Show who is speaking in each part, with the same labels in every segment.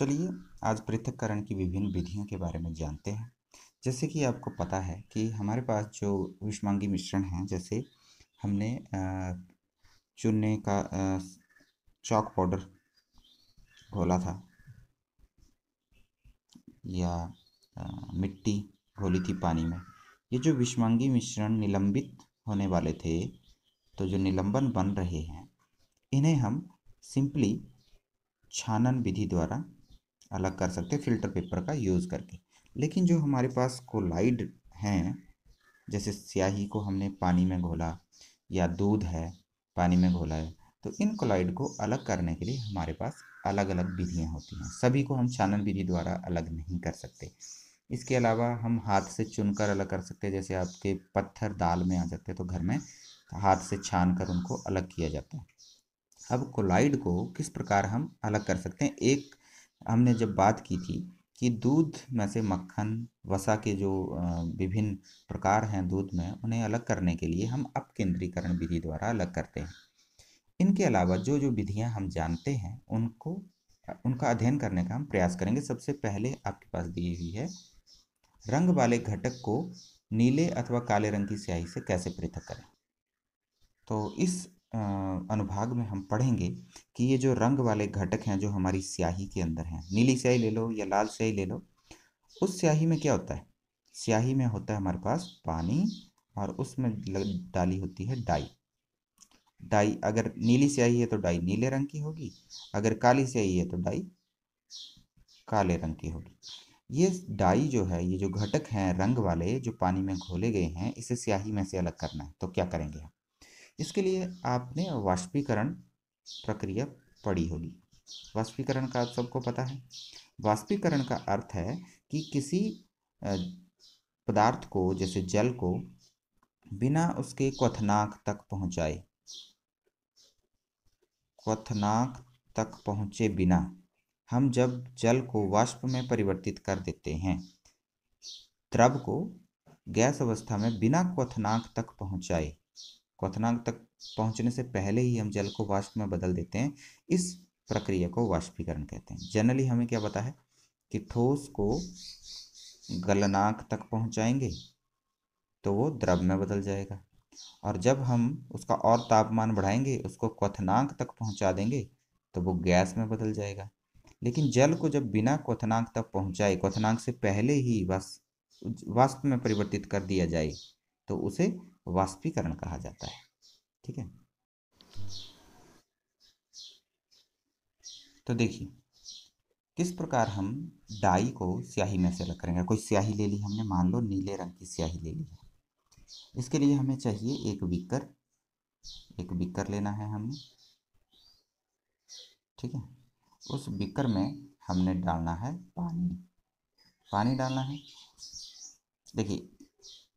Speaker 1: चलिए आज पृथककरण की विभिन्न विधियों के बारे में जानते हैं जैसे कि आपको पता है कि हमारे पास जो विषमांगी मिश्रण हैं जैसे हमने चूने का चौक पाउडर घोला था या मिट्टी घोली थी पानी में ये जो विषमांगी मिश्रण निलंबित होने वाले थे तो जो निलंबन बन रहे हैं इन्हें हम सिंपली छानन विधि द्वारा अलग कर सकते हैं फिल्टर पेपर का यूज़ करके लेकिन जो हमारे पास कोलाइड हैं जैसे स्याही को हमने पानी में घोला या दूध है पानी में घोला है तो इन कोलाइड को अलग करने के लिए हमारे पास अलग अलग विधियाँ होती हैं सभी को हम छानन विधि द्वारा अलग नहीं कर सकते इसके अलावा हम हाथ से चुनकर अलग कर सकते हैं जैसे आपके पत्थर दाल में आ जाते हैं तो घर में तो हाथ से छान कर उनको अलग किया जाता है अब कोलाइड को किस प्रकार हम अलग कर सकते हैं एक हमने जब बात की थी कि दूध में से मक्खन वसा के जो विभिन्न प्रकार हैं दूध में उन्हें अलग करने के लिए हम अपकेंद्रीकरण विधि द्वारा अलग करते हैं इनके अलावा जो जो विधियां हम जानते हैं उनको उनका अध्ययन करने का हम प्रयास करेंगे सबसे पहले आपके पास दी हुई है रंग वाले घटक को नीले अथवा काले रंग की स्याही से कैसे पृथक करें तो इस अनुभाग में हम पढ़ेंगे कि ये जो रंग वाले घटक हैं जो हमारी स्याही के अंदर हैं नीली स्याही ले लो या लाल स्याही ले लो उस स्याही में क्या होता है स्याही में होता है हमारे पास पानी और उसमें डाली होती है डाई डाई अगर नीली स्याही है तो डाई नीले रंग की होगी अगर काली स्याही है तो डाई काले रंग की होगी ये डाई जो है ये जो घटक हैं रंग वाले जो पानी में घोले गए हैं इसे स्याही में से अलग करना है तो क्या करेंगे हम इसके लिए आपने वाष्पीकरण प्रक्रिया पड़ी होगी वाष्पीकरण का आप सबको पता है वाष्पीकरण का अर्थ है कि किसी पदार्थ को जैसे जल को बिना उसके क्वथनाक तक पहुंचाए क्वथनाक तक पहुंचे बिना हम जब जल को वाष्प में परिवर्तित कर देते हैं द्रव को गैस अवस्था में बिना क्वथनाक तक पहुंचाए क्वथनांक तक पहुंचने से पहले ही हम जल को वाष्प में बदल देते हैं इस प्रक्रिया को वाष्पीकरण कहते हैं जनरली हमें क्या पता है कि ठोस को गलनांक तक पहुंचाएंगे तो वो द्रव में बदल जाएगा और जब हम उसका और तापमान बढ़ाएंगे उसको क्वथनांक तक पहुंचा देंगे तो वो गैस में बदल जाएगा लेकिन जल को जब बिना क्वथनांक तक पहुंचाए क्वथनांक से पहले ही वाष्प वाष्प में परिवर्तित कर दिया जाए तो उसे वाष्पीकरण कहा जाता है ठीक है तो देखिए किस प्रकार हम डाई को स्याही में से अलग करेंगे कोई स्याही ले ली हमने मान लो नीले रंग की स्याही ले ली है इसके लिए हमें चाहिए एक बिकर एक बिकर लेना है हमें ठीक है उस बिकर में हमने डालना है पानी पानी डालना है देखिए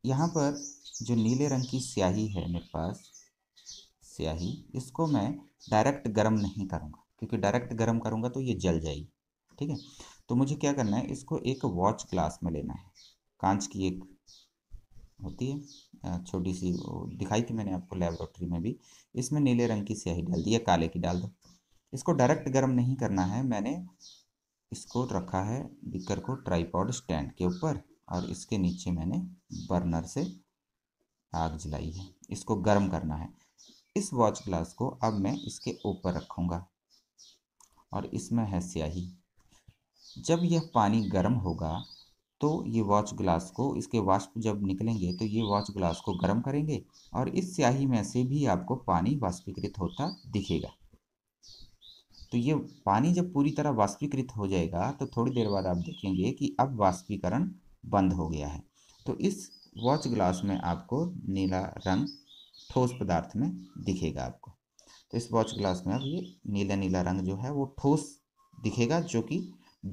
Speaker 1: यहाँ पर जो नीले रंग की स्याही है मेरे पास स्याही इसको मैं डायरेक्ट गर्म नहीं करूँगा क्योंकि डायरेक्ट गर्म करूँगा तो ये जल जाएगी ठीक है तो मुझे क्या करना है इसको एक वॉच ग्लास में लेना है कांच की एक होती है छोटी सी दिखाई थी मैंने आपको लेबोरेटरी में भी इसमें नीले रंग की स्याही डाल दी या काले की डाल दो इसको डायरेक्ट गर्म नहीं करना है मैंने इसको रखा है बिकर को ट्राईपॉड स्टैंड के ऊपर और इसके नीचे मैंने बर्नर से आग जलाई है इसको गर्म करना है इस वॉच ग्लास को अब मैं इसके ऊपर रखूँगा और इसमें है स्याही जब यह पानी गर्म होगा तो ये वॉच ग्लास को इसके वाष्प जब निकलेंगे तो ये वॉच ग्लास को गर्म करेंगे और इस स्याही में से भी आपको पानी वाष्पीकृत होता दिखेगा तो ये पानी जब पूरी तरह वाष्पीकृत हो जाएगा तो थोड़ी देर बाद आप देखेंगे कि अब वाष्पीकरण बंद हो गया है तो इस वॉच ग्लास में आपको नीला रंग ठोस पदार्थ में दिखेगा आपको तो इस वॉच ग्लास में अब ये नीला नीला रंग जो है वो ठोस दिखेगा जो कि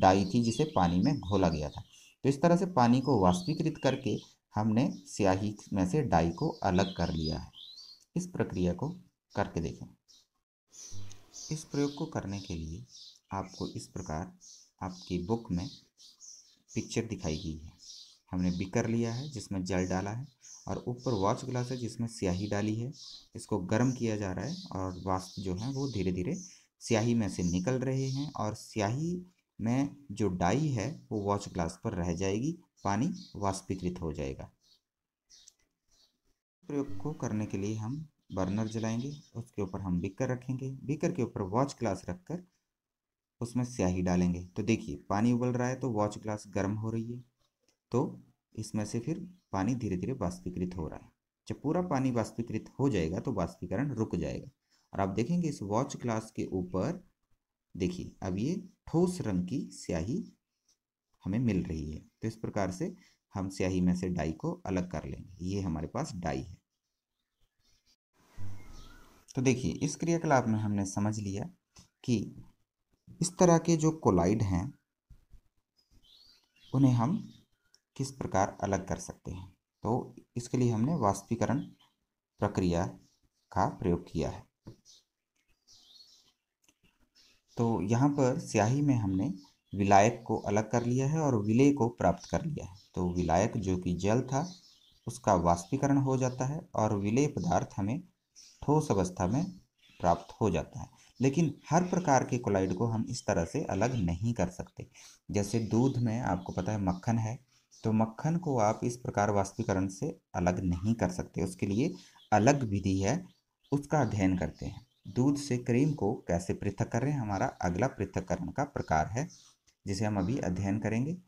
Speaker 1: डाई थी जिसे पानी में घोला गया था तो इस तरह से पानी को वाष्पीकृत करके हमने स्याही में से डाई को अलग कर लिया है इस प्रक्रिया को करके देखें इस प्रयोग को करने के लिए आपको इस प्रकार आपकी बुक में पिक्चर दिखाई गई है हमने बिकर लिया है जिसमें जल डाला है और ऊपर वॉच ग्लास है जिसमें स्याही डाली है इसको गर्म किया जा रहा है और वाष्प जो है वो धीरे धीरे स्याही में से निकल रहे हैं और स्याही में जो डाई है वो वॉच ग्लास पर रह जाएगी पानी वाष्पीकृत हो जाएगा प्रयोग को करने के लिए हम बर्नर जलाएंगे उसके ऊपर हम बिकर रखेंगे बिकर के ऊपर वॉच ग्लास रखकर उसमें स्याही डालेंगे तो देखिए पानी उबल रहा है तो वॉच ग्लास गर्म हो रही है तो इसमें से फिर पानी धीरे धीरे वाष्पीकृत हो रहा है जब पूरा पानी वाष्पीकृत हो जाएगा तो वाष्पीकरण रुक जाएगा और आप देखेंगे इस वॉच ग्लास के ऊपर देखिए अब ये ठोस रंग की स्याही हमें मिल रही है तो इस प्रकार से हम स्याही में से डाई को अलग कर लेंगे ये हमारे पास डाई है तो देखिए इस क्रियाकलाप में हमने समझ लिया कि इस तरह के जो कोलाइड हैं उन्हें हम किस प्रकार अलग कर सकते हैं तो इसके लिए हमने वाष्पीकरण प्रक्रिया का प्रयोग किया है तो यहाँ पर स्याही में हमने विलायक को अलग कर लिया है और विलय को प्राप्त कर लिया है तो विलायक जो कि जल था उसका वाष्पीकरण हो जाता है और विलय पदार्थ हमें ठोस अवस्था में प्राप्त हो जाता है लेकिन हर प्रकार के कोलाइड को हम इस तरह से अलग नहीं कर सकते जैसे दूध में आपको पता है मक्खन है तो मक्खन को आप इस प्रकार वास्तविकरण से अलग नहीं कर सकते उसके लिए अलग विधि है उसका अध्ययन करते हैं दूध से क्रीम को कैसे पृथक कर रहे हैं हमारा अगला पृथककरण का प्रकार है जिसे हम अभी अध्ययन करेंगे